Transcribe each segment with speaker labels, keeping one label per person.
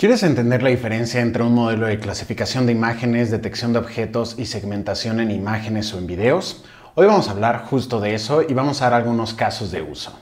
Speaker 1: ¿Quieres entender la diferencia entre un modelo de clasificación de imágenes, detección de objetos y segmentación en imágenes o en videos? Hoy vamos a hablar justo de eso y vamos a dar algunos casos de uso.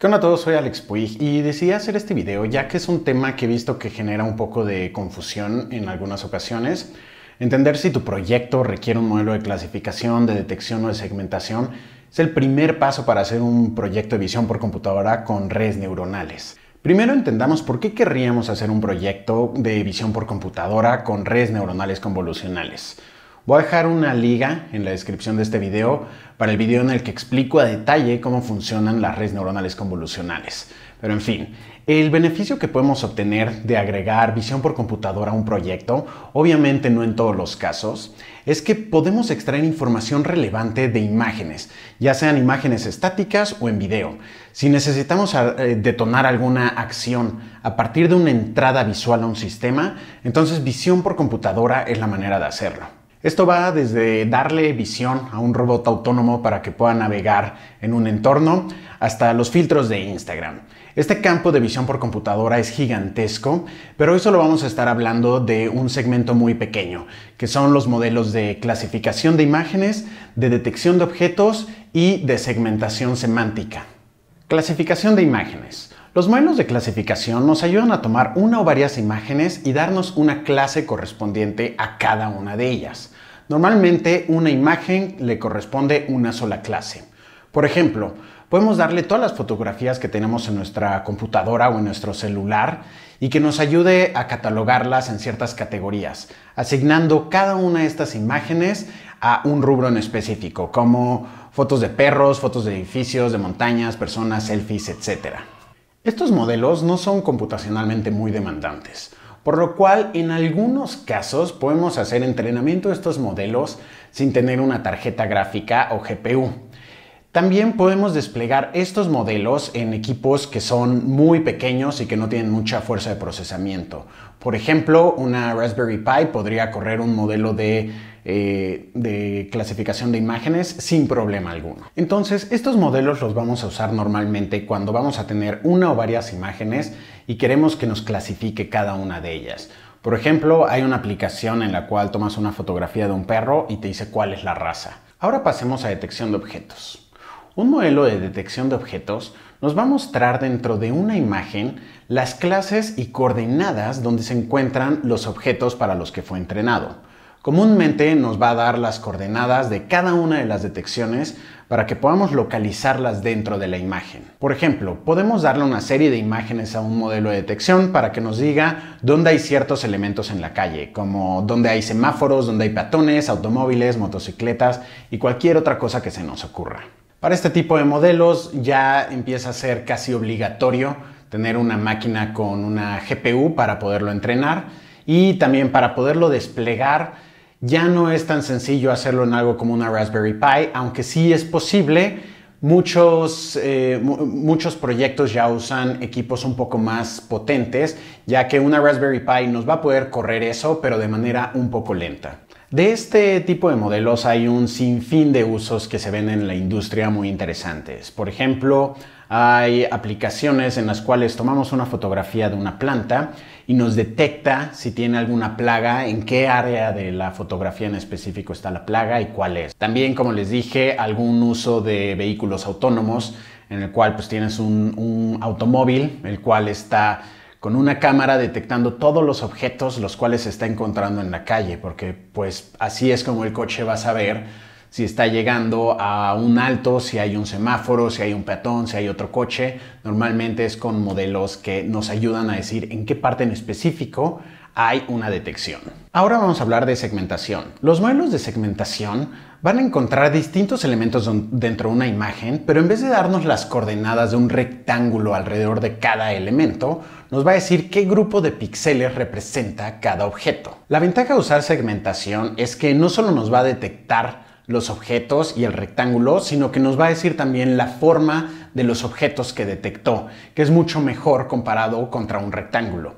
Speaker 1: ¿Qué onda a todos? Soy Alex Puig y decidí hacer este video ya que es un tema que he visto que genera un poco de confusión en algunas ocasiones. Entender si tu proyecto requiere un modelo de clasificación, de detección o de segmentación es el primer paso para hacer un proyecto de visión por computadora con redes neuronales. Primero entendamos por qué querríamos hacer un proyecto de visión por computadora con redes neuronales convolucionales. Voy a dejar una liga en la descripción de este video para el video en el que explico a detalle cómo funcionan las redes neuronales convolucionales. Pero en fin, el beneficio que podemos obtener de agregar visión por computadora a un proyecto, obviamente no en todos los casos, es que podemos extraer información relevante de imágenes, ya sean imágenes estáticas o en video. Si necesitamos ah, eh, detonar alguna acción a partir de una entrada visual a un sistema, entonces visión por computadora es la manera de hacerlo. Esto va desde darle visión a un robot autónomo para que pueda navegar en un entorno hasta los filtros de Instagram. Este campo de visión por computadora es gigantesco, pero hoy solo vamos a estar hablando de un segmento muy pequeño, que son los modelos de clasificación de imágenes, de detección de objetos y de segmentación semántica. Clasificación de imágenes. Los modelos de clasificación nos ayudan a tomar una o varias imágenes y darnos una clase correspondiente a cada una de ellas. Normalmente una imagen le corresponde una sola clase. Por ejemplo, podemos darle todas las fotografías que tenemos en nuestra computadora o en nuestro celular y que nos ayude a catalogarlas en ciertas categorías, asignando cada una de estas imágenes a un rubro en específico, como fotos de perros, fotos de edificios, de montañas, personas, selfies, etc. Estos modelos no son computacionalmente muy demandantes por lo cual en algunos casos podemos hacer entrenamiento de estos modelos sin tener una tarjeta gráfica o GPU. También podemos desplegar estos modelos en equipos que son muy pequeños y que no tienen mucha fuerza de procesamiento. Por ejemplo, una Raspberry Pi podría correr un modelo eh, de, clasificación de imágenes sin problema alguno. Entonces, estos modelos los vamos a usar normalmente cuando vamos a tener una o varias imágenes y queremos que nos clasifique cada una de ellas. Por ejemplo, hay una aplicación en la cual tomas una fotografía de un perro y te dice cuál es la raza. Ahora pasemos a detección de objetos. Un modelo de detección de objetos nos va a mostrar dentro de una imagen las clases y coordenadas donde se encuentran los objetos para los que fue entrenado. Comúnmente nos va a dar las coordenadas de cada una de las detecciones para que podamos localizarlas dentro de la imagen. Por ejemplo, podemos darle una serie de imágenes a un modelo de detección para que nos diga dónde hay ciertos elementos en la calle, como dónde hay semáforos, dónde hay peatones, automóviles, motocicletas y cualquier otra cosa que se nos ocurra. Para este tipo de modelos ya empieza a ser casi obligatorio tener una máquina con una GPU para poderlo entrenar y también para poderlo desplegar ya no es tan sencillo hacerlo en algo como una Raspberry Pi, aunque sí es posible. Muchos, eh, muchos proyectos ya usan equipos un poco más potentes, ya que una Raspberry Pi nos va a poder correr eso, pero de manera un poco lenta. De este tipo de modelos hay un sinfín de usos que se ven en la industria muy interesantes. Por ejemplo, hay aplicaciones en las cuales tomamos una fotografía de una planta y nos detecta si tiene alguna plaga, en qué área de la fotografía en específico está la plaga y cuál es. También, como les dije, algún uso de vehículos autónomos en el cual pues tienes un, un automóvil, el cual está con una cámara detectando todos los objetos los cuales se está encontrando en la calle, porque pues así es como el coche va a saber si está llegando a un alto, si hay un semáforo, si hay un peatón, si hay otro coche. Normalmente es con modelos que nos ayudan a decir en qué parte en específico hay una detección. Ahora vamos a hablar de segmentación. Los modelos de segmentación van a encontrar distintos elementos dentro de una imagen, pero en vez de darnos las coordenadas de un rectángulo alrededor de cada elemento, nos va a decir qué grupo de píxeles representa cada objeto. La ventaja de usar segmentación es que no solo nos va a detectar los objetos y el rectángulo, sino que nos va a decir también la forma de los objetos que detectó, que es mucho mejor comparado contra un rectángulo.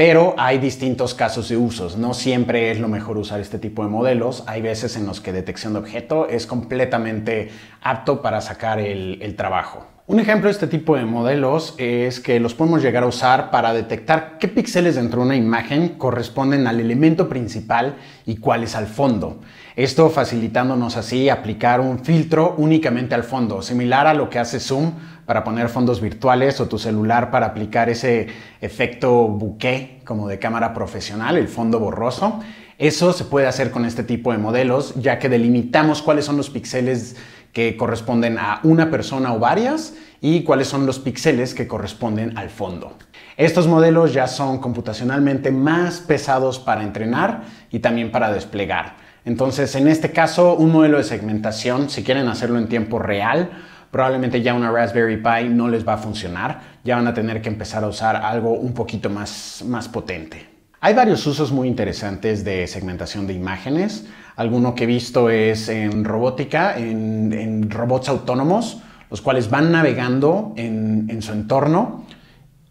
Speaker 1: Pero hay distintos casos de usos. No siempre es lo mejor usar este tipo de modelos. Hay veces en los que detección de objeto es completamente apto para sacar el, el trabajo. Un ejemplo de este tipo de modelos es que los podemos llegar a usar para detectar qué píxeles dentro de una imagen corresponden al elemento principal y cuáles al fondo. Esto facilitándonos así aplicar un filtro únicamente al fondo, similar a lo que hace Zoom para poner fondos virtuales o tu celular para aplicar ese efecto bouquet como de cámara profesional, el fondo borroso. Eso se puede hacer con este tipo de modelos, ya que delimitamos cuáles son los píxeles que corresponden a una persona o varias y cuáles son los píxeles que corresponden al fondo. Estos modelos ya son computacionalmente más pesados para entrenar y también para desplegar. Entonces, en este caso, un modelo de segmentación, si quieren hacerlo en tiempo real, probablemente ya una Raspberry Pi no les va a funcionar, ya van a tener que empezar a usar algo un poquito más, más potente. Hay varios usos muy interesantes de segmentación de imágenes. Alguno que he visto es en robótica, en, robots autónomos, los cuales van navegando en, en su entorno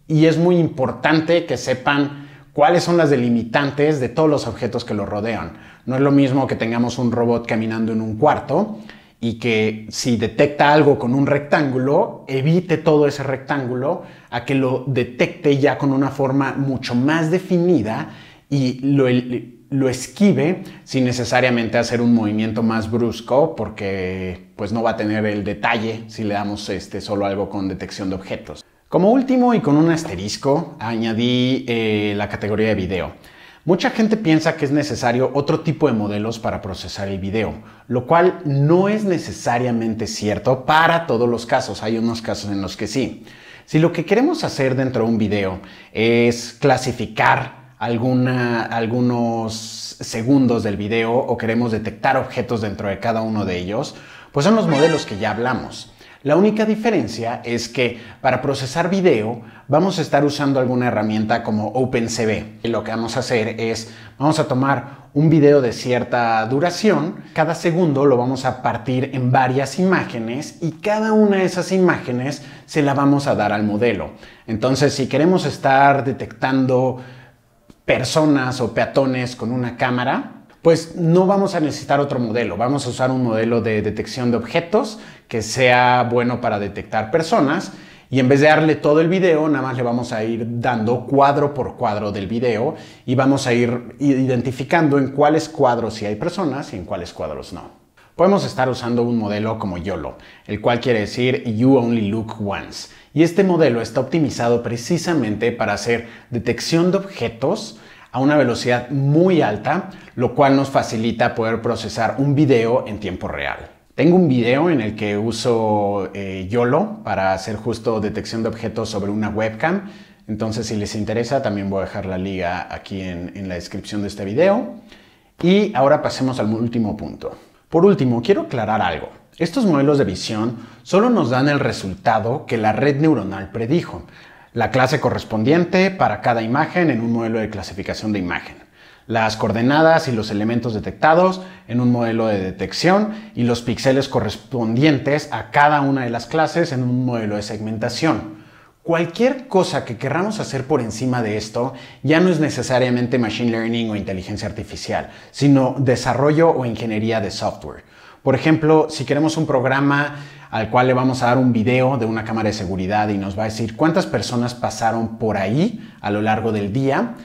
Speaker 1: y es muy importante que sepan cuáles son las delimitantes de todos los objetos que los rodean. No es lo mismo que tengamos un robot caminando en un cuarto y que si detecta algo con un rectángulo, evite todo ese rectángulo a que lo detecte ya con una forma mucho más definida y lo, esquive sin necesariamente hacer un movimiento más brusco porque pues no va a tener el detalle si le damos este, solo algo con detección de objetos. Como último y con un asterisco, añadí eh, la categoría de video. Mucha gente piensa que es necesario otro tipo de modelos para procesar el video, lo cual no es necesariamente cierto para todos los casos. Hay unos casos en los que sí. Si lo que queremos hacer dentro de un video es clasificar algunos segundos del video o queremos detectar objetos dentro de cada uno de ellos, pues son los modelos que ya hablamos. La única diferencia es que para procesar video vamos a estar usando alguna herramienta como OpenCV. Y lo que vamos a hacer es, vamos a tomar un video de cierta duración, cada segundo lo vamos a partir en varias imágenes y cada una de esas imágenes se la vamos a dar al modelo. Entonces, si queremos estar detectando personas o peatones con una cámara, pues no vamos a necesitar otro modelo. Vamos a usar un modelo de detección de objetos que sea bueno para detectar personas. Y en vez de darle todo el video, nada más le vamos a ir dando cuadro por cuadro del video y vamos a ir identificando en cuáles cuadros si hay personas y en cuáles cuadros no. Podemos estar usando un modelo como YOLO, el cual quiere decir You Only Look Once. Y este modelo está optimizado precisamente para hacer detección de objetos a una velocidad muy alta, lo cual nos facilita poder procesar un video en tiempo real. Tengo un video en el que uso eh, YOLO para hacer justo detección de objetos sobre una webcam. Entonces, si les interesa, también voy a dejar la liga aquí en la descripción de este video. Y ahora pasemos al último punto. Por último, quiero aclarar algo. Estos modelos de visión solo nos dan el resultado que la red neuronal predijo la clase correspondiente para cada imagen en un modelo de clasificación de imagen, las coordenadas y los elementos detectados en un modelo de detección y los píxeles correspondientes a cada una de las clases en un modelo de segmentación. Cualquier cosa que queramos hacer por encima de esto ya no es necesariamente machine learning o inteligencia artificial, sino desarrollo o ingeniería de software. Por ejemplo, si queremos un programa al cual le vamos a dar un video de una cámara de seguridad y nos va a decir cuántas personas pasaron por ahí a lo largo del día.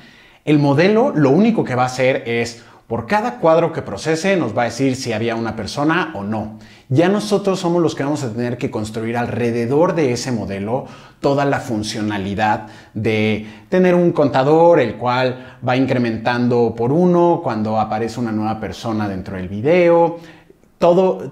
Speaker 1: El modelo lo único que va a hacer es por cada cuadro que procese nos va a decir si había una persona o no. Ya nosotros somos los que vamos a tener que construir alrededor de ese modelo toda la funcionalidad de tener un contador el cual va incrementando por uno cuando aparece una nueva persona dentro del video,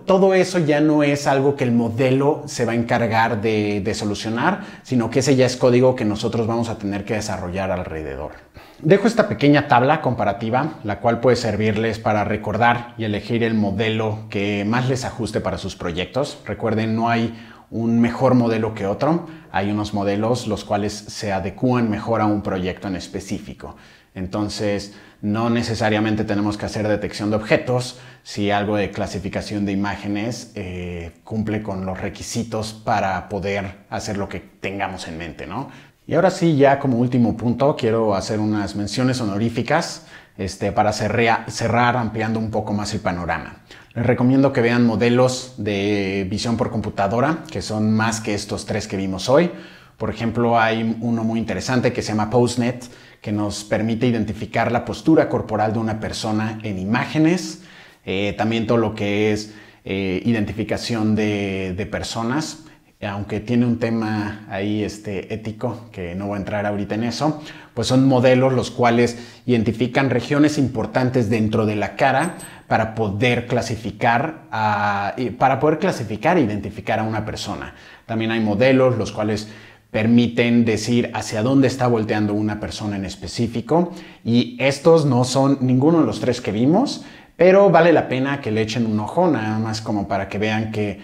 Speaker 1: todo, eso ya no es algo que el modelo se va a encargar de, de, solucionar, sino que ese ya es código que nosotros vamos a tener que desarrollar alrededor. Dejo esta pequeña tabla comparativa, la cual puede servirles para recordar y elegir el modelo que más les ajuste para sus proyectos. Recuerden, no hay un mejor modelo que otro, hay unos modelos los cuales se adecúan mejor a un proyecto en específico. Entonces, no necesariamente tenemos que hacer detección de objetos si algo de clasificación de imágenes eh, cumple con los requisitos para poder hacer lo que tengamos en mente, ¿no? Y ahora sí, ya como último punto, quiero hacer unas menciones honoríficas este, para cerrar ampliando un poco más el panorama. Les recomiendo que vean modelos de visión por computadora, que son más que estos tres que vimos hoy. Por ejemplo, hay uno muy interesante que se llama PostNet, que nos permite identificar la postura corporal de una persona en imágenes, eh, también todo lo que es eh, identificación de, personas, aunque tiene un tema ahí este, ético que no voy a entrar ahorita en eso, pues son modelos los cuales identifican regiones importantes dentro de la cara para poder clasificar eh, para poder clasificar e identificar a una persona. También hay modelos los cuales permiten decir hacia dónde está volteando una persona en específico y estos no son ninguno de los tres que vimos, pero vale la pena que le echen un ojo, nada más como para que vean que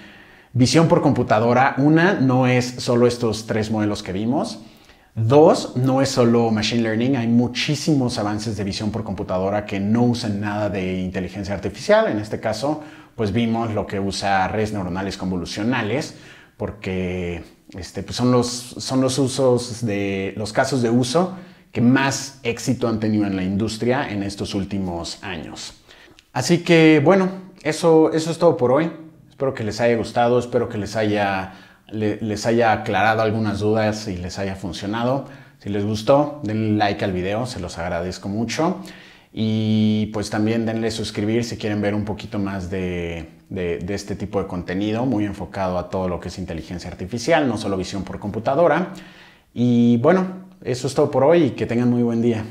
Speaker 1: visión por computadora, una, no es solo estos tres modelos que vimos, Dos, no es solo Machine Learning, hay muchísimos avances de visión por computadora que no usan nada de inteligencia artificial. En este caso, pues vimos lo que usa redes neuronales convolucionales, porque este, pues son, los, son los usos de los casos de uso que más éxito han tenido en la industria en estos últimos años. Así que bueno, eso, eso es todo por hoy. Espero que les haya gustado, espero que les haya, les haya aclarado algunas dudas y les haya funcionado. Si les gustó, denle like al video, se los agradezco mucho. Y pues también denle suscribir si quieren ver un poquito más de, de, este tipo de contenido, muy enfocado a todo lo que es inteligencia artificial, no solo visión por computadora. Y bueno, eso es todo por hoy y que tengan muy buen día.